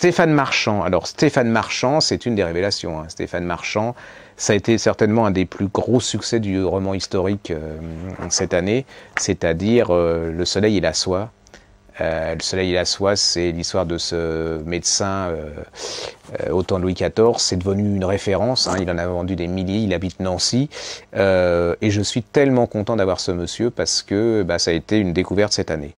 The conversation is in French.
Stéphane Marchand. Alors Stéphane Marchand, c'est une des révélations. Hein. Stéphane Marchand, ça a été certainement un des plus gros succès du roman historique euh, cette année, c'est-à-dire euh, Le Soleil et la Soie. Euh, le Soleil et la Soie, c'est l'histoire de ce médecin au temps de Louis XIV. C'est devenu une référence. Hein. Il en a vendu des milliers. Il habite Nancy. et je suis tellement content d'avoir ce monsieur parce que bah, ça a été une découverte cette année.